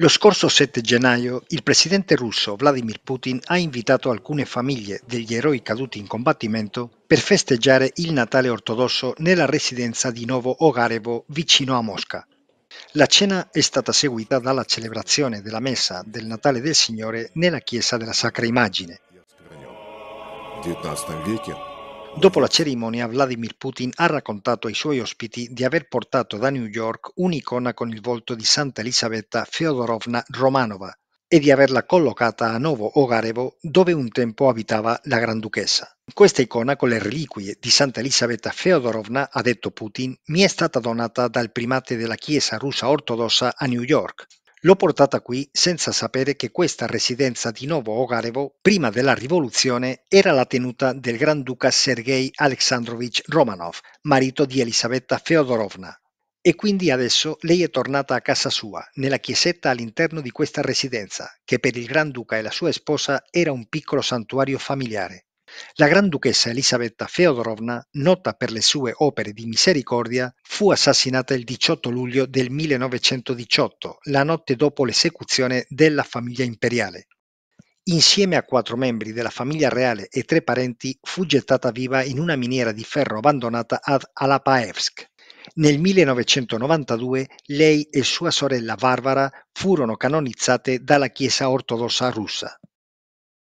Lo scorso 7 gennaio il presidente russo Vladimir Putin ha invitato alcune famiglie degli eroi caduti in combattimento per festeggiare il Natale ortodosso nella residenza di Novo Ogarevo vicino a Mosca. La cena è stata seguita dalla celebrazione della messa del Natale del Signore nella chiesa della Sacra Immagine. XIX веке Dopo la cerimonia Vladimir Putin ha raccontato ai suoi ospiti di aver portato da New York un'icona con il volto di Santa Elisabetta Feodorovna Romanova e di averla collocata a Novo Ogarevo dove un tempo abitava la Granduchessa. Questa icona con le reliquie di Santa Elisabetta Feodorovna, ha detto Putin, mi è stata donata dal primate della Chiesa russa ortodossa a New York. L'ho portata qui senza sapere che questa residenza di Novo Ogarevo, prima della rivoluzione, era la tenuta del Granduca Sergei Alexandrovich Romanov, marito di Elisabetta Feodorovna. E quindi adesso lei è tornata a casa sua, nella chiesetta all'interno di questa residenza, che per il Granduca e la sua sposa era un piccolo santuario familiare. La granduchessa Elisabetta Feodorovna, nota per le sue opere di misericordia, fu assassinata il 18 luglio del 1918, la notte dopo l'esecuzione della famiglia imperiale. Insieme a quattro membri della famiglia reale e tre parenti fu gettata viva in una miniera di ferro abbandonata ad Alapaevsk. Nel 1992 lei e sua sorella Varvara furono canonizzate dalla Chiesa ortodossa russa.